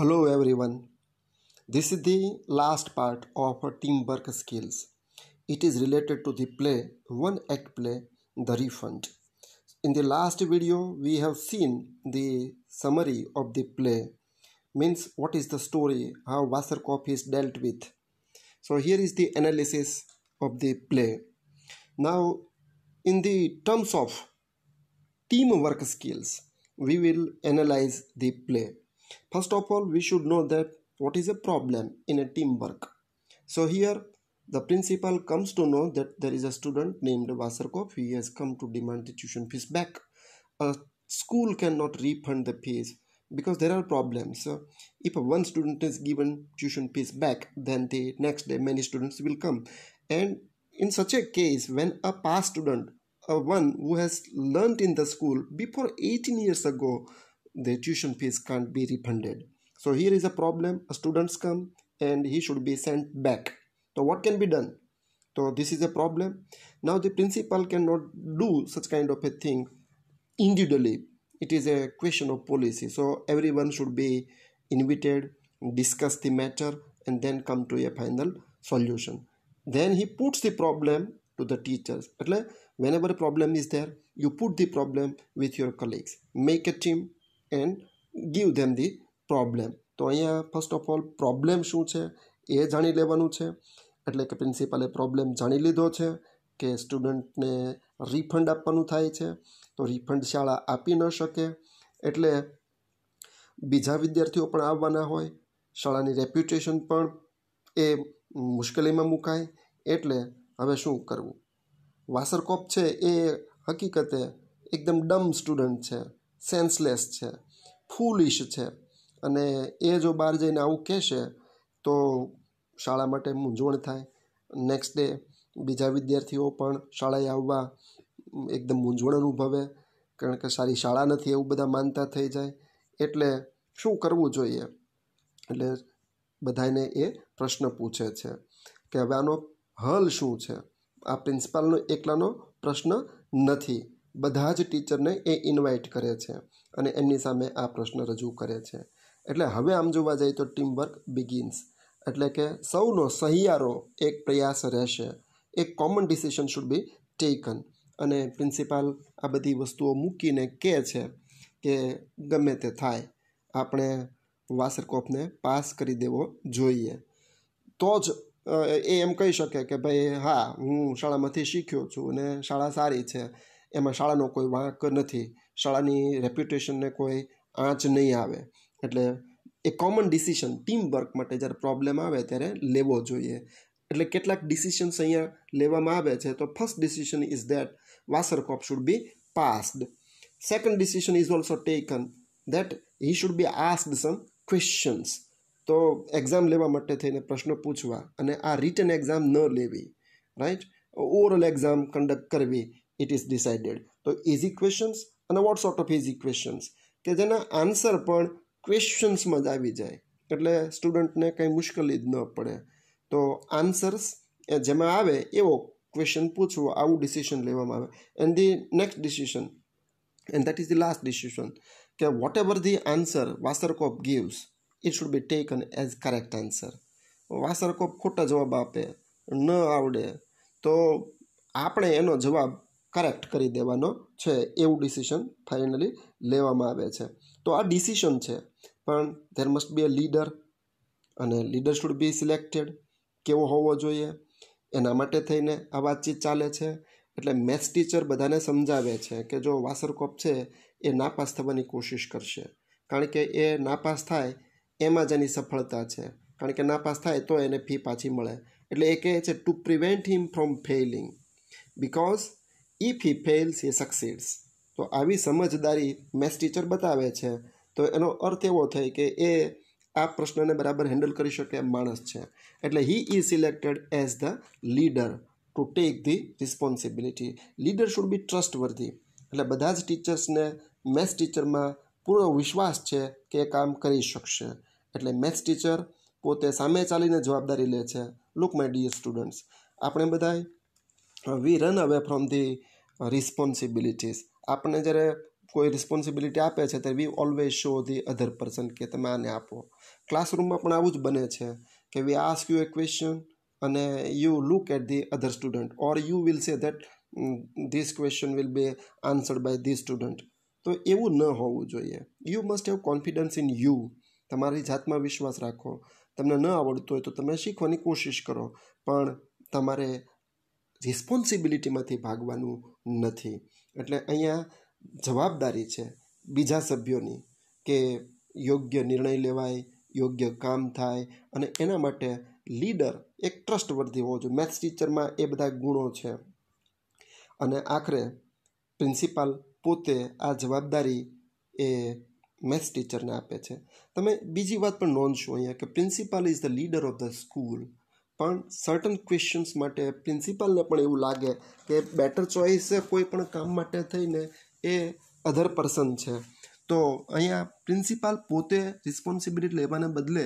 Hello everyone. This is the last part of teamwork skills. It is related to the play, one act play, The Refund. In the last video, we have seen the summary of the play. Means what is the story, how Wasserkopf is dealt with. So here is the analysis of the play. Now, in the terms of teamwork skills, we will analyze the play First of all, we should know that what is a problem in a teamwork. So here the principal comes to know that there is a student named Vasarkov. He has come to demand the tuition fees back. A school cannot refund the fees because there are problems. So if one student is given tuition fees back, then the next day many students will come. And in such a case, when a past student, a one who has learnt in the school before 18 years ago, the tuition fees can't be refunded so here is a problem students come and he should be sent back so what can be done so this is a problem now the principal cannot do such kind of a thing individually it is a question of policy so everyone should be invited discuss the matter and then come to a final solution then he puts the problem to the teachers whenever a problem is there you put the problem with your colleagues make a team and give them the problem તો અહીંયા first of all problem શું છે એ જાણી લેવાનું છે એટલે કે પ્રિન્સિપાલે problem જાણી લીધો છે કે સ્ટુડન્ટને રિફંડ આપવાનું થાય છે તો રિફંડ શાળા આપી ન શકે એટલે બીજા વિદ્યાર્થીઓ પણ આવવાના હોય શાળાની રેપ્યુટેશન પણ એ મુશ્કેલીમાં મુકાય એટલે હવે શું કરવું વાસરકોપ છે એ હકીકતે એકદમ ડમ સ્ટુડન્ટ છે સેન્સલેસ છે ફૂલિશ છે અને એ જો બહાર જઈને આવું કહેશે તો શાળા માટે મૂંઝવણ થાય નેક્સ્ટ ડે બીજા વિદ્યાર્થીઓ પણ શાળાએ આવવા એકદમ મૂંઝવણ અનુભવે કારણ કે સારી શાળા નથી એવું બધા માનતા થઈ જાય એટલે શું કરવું જોઈએ એટલે બધાને એ પ્રશ્ન પૂછે છે કે હવે આનો હલ શું છે આ પ્રિન્સિપાલનો એકલાનો પ્રશ્ન નથી બધા જ ટીચરને એ ઇન્વાઇટ કરે છે અને એમની સામે આ પ્રશ્ન રજૂ કરે છે એટલે હવે આમ જોવા જઈએ તો ટીમ વર્ક બિગિન્સ એટલે કે સૌનો સહિયારો એક પ્રયાસ રહેશે એક common decision should be taken અને પ્રિન્સિપાલ આ બધી વસ્તુઓ મૂકીને કહે છે કે ગમે તે થાય આપણે વાસરકોપને પાસ કરી દેવો જોઈએ તો જ એ એમ કહી શકે કે ભાઈ હા હું શાળામાંથી શીખ્યો છું અને શાળા સારી છે એમાં શાળાનો કોઈ વાંક નથી શાળાની રેપ્યુટેશનને કોઈ આંચ નહીં આવે એટલે એ કોમન ડિસિશન ટીમ વર્ક માટે જ્યારે પ્રોબ્લેમ આવે ત્યારે લેવો જોઈએ એટલે કેટલાક ડિસિશન્સ અહીંયા લેવામાં આવે છે તો ફર્સ્ટ ડિસિશન ઇઝ દેટ વાસર કોપ should be passed second decision is also taken that he should be asked some questions તો એક્ઝામ લેવા માટે થઈને પ્રશ્નો પૂછવા અને આ રિટર્ન એક્ઝામ ન લેવી રાઈટ ઓવરઓલ એક્ઝામ કન્ડક્ટ કરવી ઇટ ઇઝ ડિસાઇડેડ તો ઇઝી ક્વેશ્ચન્સ અને વોટ ઓફ ઇઝી ક્વેશ્ચન્સ કે જેના આન્સર પણ ક્વેશ્ચન્સમાં જ આવી જાય એટલે સ્ટુડન્ટને કંઈ મુશ્કેલી જ ન પડે તો આન્સર્સ જેમાં આવે એવો ક્વેશ્ચન પૂછવો આવું ડિસિશન લેવામાં આવે and the next decision and that is the last decision કે વોટ એવર ધી આન્સર વાસરકોપ gives it should be taken as correct answer વાસરકોપ ખોટા જવાબ આપે ન આવડે તો આપણે એનો જવાબ કરેક્ટ કરી દેવાનો છે એવું ડિસિશન ફાઇનલી લેવામાં આવે છે તો આ ડિસિશન છે પણ there must be a leader અને લીડર શુડ બી સિલેક્ટેડ કેવો હોવો જોઈએ એના માટે થઈને આ વાતચીત ચાલે છે એટલે મેથ્સ ટીચર બધાને સમજાવે છે કે જો વાસરકોપ છે એ નાપાસ થવાની કોશિશ કરશે કારણ કે એ નાપાસ થાય એમાં જ એની સફળતા છે કારણ કે નાપાસ થાય તો એને ફી પાછી મળે એટલે એ કહે છે to prevent him from failing because if he fails he succeeds તો આવી સમજદારી મેથ્સ ટીચર બતાવે છે તો એનો અર્થ એવો થાય કે એ આ પ્રશ્નને બરાબર હેન્ડલ કરી શકે એમ માણસ છે એટલે he is selected as the leader to take the responsibility leader should be trustworthy એટલે બધા જ ટીચર્સને મેથ્સ ટીચરમાં પૂરો વિશ્વાસ છે કે એ કામ કરી શકશે એટલે મેથ્સ ટીચર પોતે સામે ચાલીને જવાબદારી લે છે લુક માય ડીયર સ્ટુડન્ટ્સ આપણે બધાય we run away from the responsibilities આપણે જ્યારે કોઈ રિસ્પોન્સિબિલિટી આપે છે ત્યારે we always show the other person કે તમે આને આપો ક્લાસરૂમમાં પણ આવું જ બને છે કે we ask you a question અને you look at the other student or you will say that this question will be answered by the student તો એવું ન હોવું જોઈએ you must have confidence in you તમારી જાતમાં વિશ્વાસ રાખો તમને ન આવડતું હોય તો તમે શીખવાની કોશિશ કરો પણ તમારે રિસ્પોન્સિબિલિટીમાંથી ભાગવાનું નથી એટલે અહીંયા જવાબદારી છે બીજા સભ્યોની કે યોગ્ય નિર્ણય લેવાય યોગ્ય કામ થાય અને એના માટે લીડર એક ટ્રસ્ટવર્ધી હોવો જોઈએ મેથ્સ ટીચરમાં એ બધા ગુણો છે અને આખરે પ્રિન્સિપાલ પોતે આ જવાબદારી એ મેથ્સ ટીચરને આપે છે તમે બીજી વાત પણ નોંધશો અહીંયા કે principal is the leader of the school પણ સર્ટન ક્વેશ્ચન્સ માટે પ્રિન્સિપાલને પણ એવું લાગે કે બેટર ચોઈસ કોઈ પણ કામ માટે થઈને એ અધર પર્સન છે તો અહીંયા પ્રિન્સિપાલ પોતે રિસ્પોન્સિબિલિટી લેવાને બદલે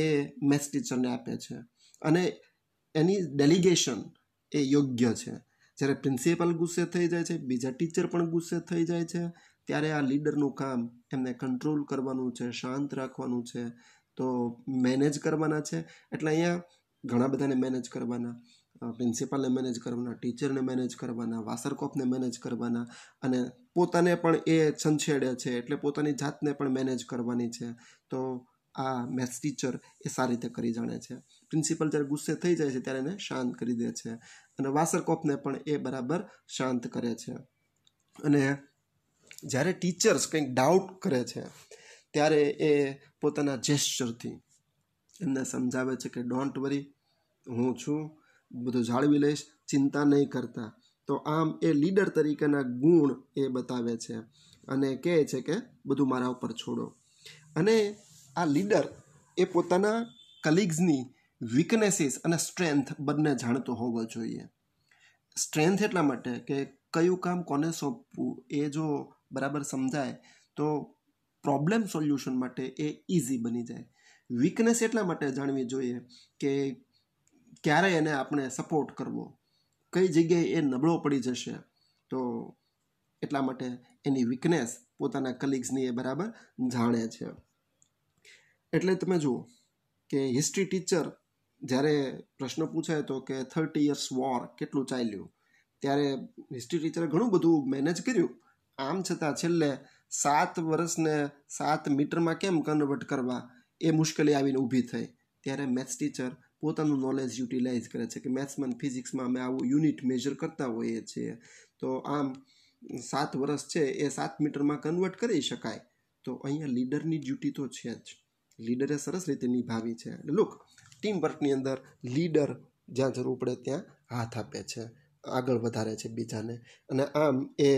એ મેથ્સ ટીચરને આપે છે અને એની ડેલિગેશન એ યોગ્ય છે જ્યારે પ્રિન્સિપાલ ગુસ્સે થઈ જાય છે બીજા ટીચર પણ ગુસ્સે થઈ જાય છે ત્યારે આ લીડરનું કામ એમને કંટ્રોલ કરવાનું છે શાંત રાખવાનું છે તો મેનેજ કરવાના છે એટલે અહીંયા ઘણા બધાને મેનેજ કરવાના પ્રિન્સિપાલને મેનેજ કરવાના ટીચરને મેનેજ કરવાના વાસરકોપને મેનેજ કરવાના અને પોતાને પણ એ છંછેડે છે એટલે પોતાની જાતને પણ મેનેજ કરવાની છે તો આ મેથ્સ ટીચર એ સારી રીતે કરી જાણે છે પ્રિન્સિપલ જ્યારે ગુસ્સે થઈ જાય છે ત્યારે એને શાંત કરી દે છે અને વાસરકોપને પણ એ બરાબર શાંત કરે છે અને જ્યારે ટીચર્સ કંઈક ડાઉટ કરે છે ત્યારે એ પોતાના જેસ્ચરથી એમને સમજાવે છે કે ડોન્ટ વરી હું છું બધું જાળવી લઈશ ચિંતા નહીં કરતા તો આમ એ લીડર તરીકેના ગુણ એ બતાવે છે અને કહે છે કે બધું મારા ઉપર છોડો અને આ લીડર એ પોતાના કલીગ્સની વીકનેસીસ અને સ્ટ્રેન્થ બંને જાણતો હોવો જોઈએ સ્ટ્રેન્થ એટલા માટે કે કયું કામ કોને સોંપવું એ જો બરાબર સમજાય તો પ્રોબ્લેમ સોલ્યુશન માટે એ ઇઝી બની જાય વીકનેસ એટલા માટે જાણવી જોઈએ કે ક્યારે એને આપણે સપોર્ટ કરવો કઈ જગ્યાએ એ નબળો પડી જશે તો એટલા માટે એની વીકનેસ પોતાના કલીગ્સની એ બરાબર જાણે છે એટલે તમે જુઓ કે હિસ્ટ્રી ટીચર જ્યારે પ્રશ્ન પૂછાય તો કે થર્ટી યર્સ વોર કેટલું ચાલ્યું ત્યારે હિસ્ટ્રી ટીચરે ઘણું બધું મેનેજ કર્યું આમ છતાં છેલ્લે સાત વર્ષને સાત મીટરમાં કેમ કન્વર્ટ કરવા એ મુશ્કેલી આવીને ઊભી થઈ ત્યારે મેથ્સ ટીચર પોતાનું નોલેજ યુટિલાઇઝ કરે છે કે મેથ્સમાં ફિઝિક્સમાં અમે આવું યુનિટ મેજર કરતા હોઈએ છીએ તો આમ સાત વર્ષ છે એ સાત મીટરમાં કન્વર્ટ કરી શકાય તો અહીંયા લીડરની ડ્યુટી તો છે જ લીડરે સરસ રીતે નિભાવી છે એટલે લુક ટીમ વર્કની અંદર લીડર જ્યાં જરૂર પડે ત્યાં હાથ આપે છે આગળ વધારે છે બીજાને અને આમ એ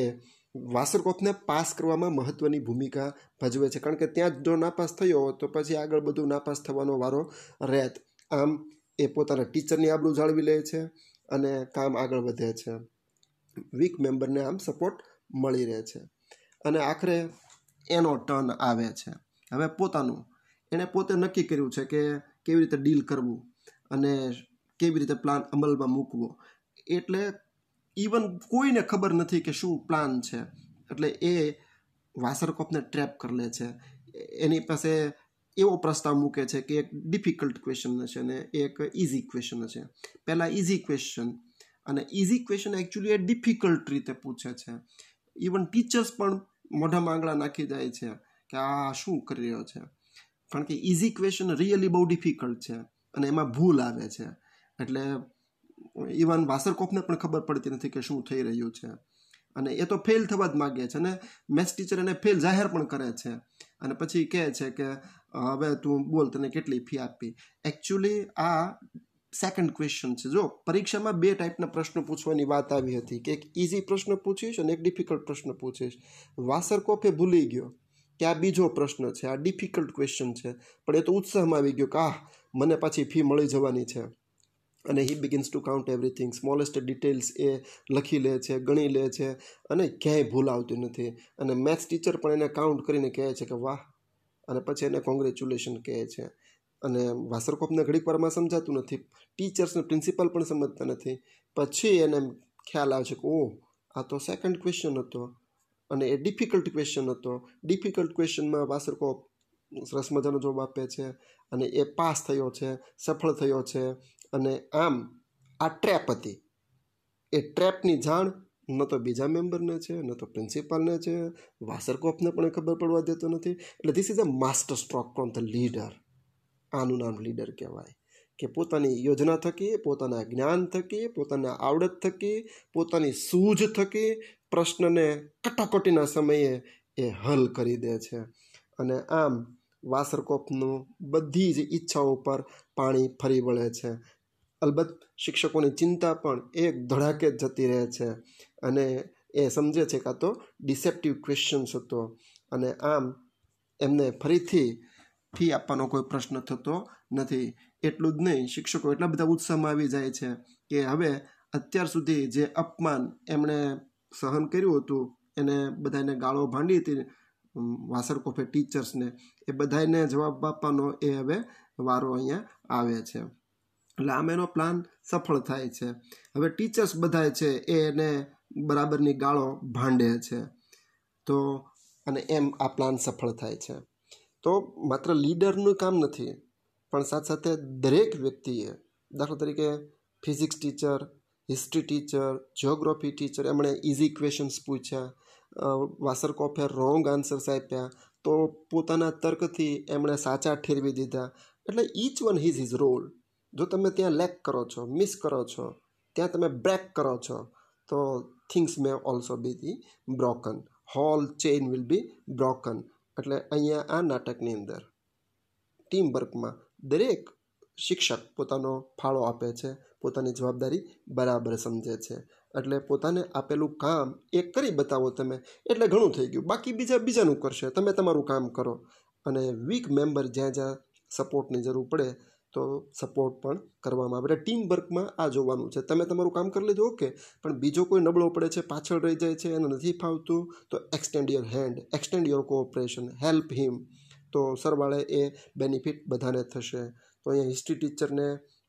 વાસરકોથને પાસ કરવામાં મહત્ત્વની ભૂમિકા ભજવે છે કારણ કે ત્યાં જો નાપાસ થયો હોત તો પછી આગળ બધું નાપાસ થવાનો વારો રહેત આમ એ પોતાના ટીચરની આબરૂ જાળવી લે છે અને કામ આગળ વધે છે વીક મેમ્બરને આમ સપોર્ટ મળી રહે છે અને આખરે એનો ટર્ન આવે છે હવે પોતાનું એણે પોતે નક્કી કર્યું છે કે કેવી રીતે ડીલ કરવું અને કેવી રીતે પ્લાન અમલમાં મૂકવો એટલે ઇવન કોઈને ખબર નથી કે શું પ્લાન છે એટલે એ વાસરકોપને ટ્રેપ કરી લે છે એની પાસે એવો પ્રસ્તાવ મૂકે છે કે એક ડિફિકલ્ટ ક્વેશ્ચન હશે અને એક ઇઝી ક્વેશ્ચન છે પહેલાં ઇઝી ક્વેશ્ચન અને ઇઝી ક્વેશ્ચન એકચ્યુઅલી એ ડિફિકલ્ટ રીતે પૂછે છે ઇવન ટીચર્સ પણ મોઢામાં આંગળા નાખી જાય છે કે આ શું કરી રહ્યો છે કારણ કે ઇઝી ક્વેશ્ચન રિયલી બહુ ડિફિકલ્ટ છે અને એમાં ભૂલ આવે છે એટલે ઇવન વાસરકોફને પણ ખબર પડતી નથી કે શું થઈ રહ્યું છે અને એ તો ફેલ થવા જ માગે છે અને મેથ્સ ટીચર એને ફેલ જાહેર પણ કરે છે અને પછી કહે છે કે હવે તું બોલ તને કેટલી ફી આપી એકચ્યુઅલી આ સેકન્ડ ક્વેશ્ચન છે જો પરીક્ષામાં બે ટાઈપના પ્રશ્નો પૂછવાની વાત આવી હતી કે એક ઇઝી પ્રશ્ન પૂછીશ અને એક ડિફિકલ્ટ પ્રશ્ન પૂછીશ વાસરકોફે ભૂલી ગયો કે આ બીજો પ્રશ્ન છે આ ડિફિકલ્ટ ક્વેશ્ચન છે પણ એ તો ઉત્સાહમાં આવી ગયો કે આહ મને પાછી ફી મળી જવાની છે અને he begins to count everything smallest details એ લખી લે છે ગણી લે છે અને ક્યાંય ભૂલ આવતી નથી અને મેથ્સ ટીચર પણ એને કાઉન્ટ કરીને કહે છે કે વાહ અને પછી એને કોંગ્રેચ્યુલેશન કહે છે અને વાસરકોપને ઘડીક વારમાં સમજાતું નથી ટીચર્સને પ્રિન્સિપલ પણ સમજતા નથી પછી એને ખ્યાલ આવે છે કે ઓહ આ તો સેકન્ડ ક્વેશ્ચન હતો અને એ ડિફિકલ્ટ ક્વેશ્ચન હતો ડિફિકલ્ટ ક્વેશ્ચનમાં વાસરકોપ સરસ મજાનો જવાબ આપે છે અને એ પાસ થયો છે સફળ થયો છે અને આમ આ ટ્રેપ હતી એ ટ્રેપની જાણ ન તો બીજા મેમ્બરને છે ન તો પ્રિન્સિપાલને છે વાસરકોપને પણ ખબર પડવા દેતો નથી એટલે this is a master stroke from the leader આનું નામ લીડર કહેવાય કે પોતાની યોજના થકી પોતાના જ્ઞાન થકી પોતાના આવડત થકી પોતાની સૂઝ થકી પ્રશ્નને કટાકટીના સમયે એ હલ કરી દે છે અને આમ વાસરકોપનું બધી જ ઈચ્છાઓ પર પાણી ફરી વળે છે અલબત્ત શિક્ષકોની ચિંતા પણ એક ધડાકે જ જતી રહે છે અને એ સમજે છે કાં તો ડિસેપ્ટિવ ક્વેશ્ચન્સ હતો અને આમ એમને ફરીથી ફી આપવાનો કોઈ પ્રશ્ન થતો નથી એટલું જ નહીં શિક્ષકો એટલા બધા ઉત્સાહમાં આવી જાય છે કે હવે અત્યાર સુધી જે અપમાન એમણે સહન કર્યું હતું એને બધાને ગાળો ભાંડી હતી વાસર કોફે ટીચર્સને એ બધાને જવાબ આપવાનો એ હવે વારો અહીંયા આવે છે એટલે આમ એનો પ્લાન સફળ થાય છે હવે ટીચર્સ બધાય છે એ એને બરાબરની ગાળો ભાંડે છે તો અને એમ આ પ્લાન સફળ થાય છે તો માત્ર લીડરનું કામ નથી પણ સાથે સાથે દરેક વ્યક્તિએ દાખલા તરીકે physics teacher history teacher geography teacher એમણે ઇઝી ક્વેશન્સ પૂછ્યા વાસર કોફે રોંગ આન્સર્સ આપ્યા તો પોતાના તર્કથી એમણે સાચા ઠેરવી દીધા એટલે each one his his role જો તમે ત્યાં લેક કરો છો મિસ કરો છો ત્યાં તમે બ્રેક કરો છો તો things may also be the broken whole chain will be broken એટલે અહીંયા આ નાટકની અંદર ટીમ વર્કમાં દરેક શિક્ષક પોતાનો ફાળો આપે છે પોતાની જવાબદારી બરાબર સમજે છે એટલે પોતાને આપેલું કામ એ કરી બતાવો તમે એટલે ઘણું થઈ ગયું બાકી બીજા બીજાનું કરશે તમે તમારું કામ કરો અને વીક મેમ્બર જ્યાં જ્યાં સપોર્ટની જરૂર પડે તો સપોર્ટ પણ કરવામાં આવે એટલે ટીમ વર્કમાં આ જોવાનું છે તમે તમારું કામ કરી લીધું ઓકે પણ બીજો કોઈ નબળો પડે છે પાછળ રહી જાય છે એને નથી ફાવતું તો extend your hand extend your cooperation help him તો સરવાળે એ બેનિફિટ બધાને થશે તો અહીંયા હિસ્ટ્રી ટીચરને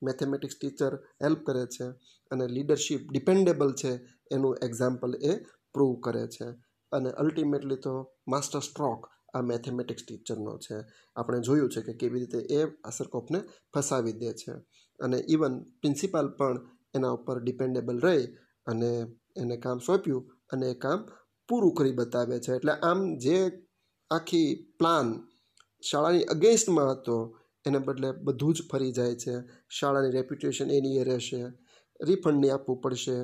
મેથેમેટિક્સ ટીચર હેલ્પ કરે છે અને લીડરશીપ ડિપેન્ડેબલ છે એનું એક્ઝામ્પલ એ પ્રૂવ કરે છે અને અલ્ટિમેટલી તો માસ્ટર સ્ટ્રોક આ મેથેમેટિક્સ ટીચરનો છે આપણે જોયું છે કે કેવી રીતે એ અસરકોપને ફસાવી દે છે અને ઇવન પ્રિન્સિપાલ પણ એના ઉપર ડિપેન્ડેબલ રહી અને એને કામ સોંપ્યું અને એ કામ પૂરું કરી બતાવે છે એટલે આમ જે આખી પ્લાન શાળાની અગેન્સ્ટમાં હતો એને બદલે બધું જ ફરી જાય છે શાળાની રેપ્યુટેશન એની એ રહેશે રિફંડ નહીં આપવું પડશે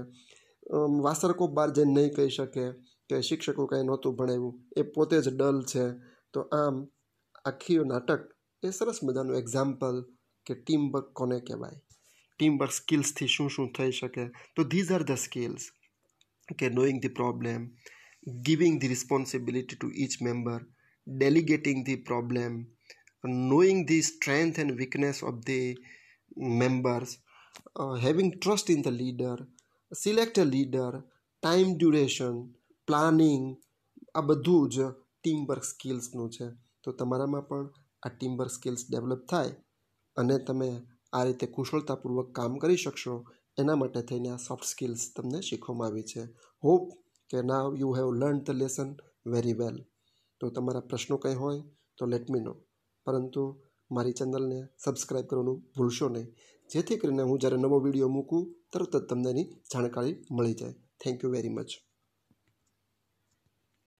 વાસરકો બાર જઈને નહીં કહી શકે કે શિક્ષકો કાંઈ નહોતું ભણાવ્યું એ પોતે જ ડલ છે તો આમ આખી નાટક એ સરસ મજાનું એક્ઝામ્પલ કે ટીમ વર્ક કોને કહેવાય ટીમ વર્ક સ્કિલ્સથી શું શું થઈ શકે તો ધીઝ આર ધ સ્કિલ્સ કે knowing the problem giving the responsibility to each member delegating the problem, knowing the strength and weakness of the members, uh, having trust in the leader, select a leader, time duration, planning આ બધું જ team work સ્કિલ્સનું છે તો તમારામાં પણ આ team work skills develop થાય અને તમે આ રીતે કુશળતાપૂર્વક કામ કરી શકશો એના માટે થઈને આ સોફ્ટ સ્કિલ્સ તમને શીખવામાં આવી છે હોપ કે now you have learn the lesson very well તો તમારા પ્રશ્નો કંઈ હોય તો લેટ મી નો પરંતુ મારી ચેનલને સબસ્ક્રાઈબ કરવાનું ભૂલશો નહીં જેથી કરીને હું જ્યારે નવો વિડીયો મૂકું તરત જ તમને એની જાણકારી મળી જાય થેન્ક યુ વેરી મચ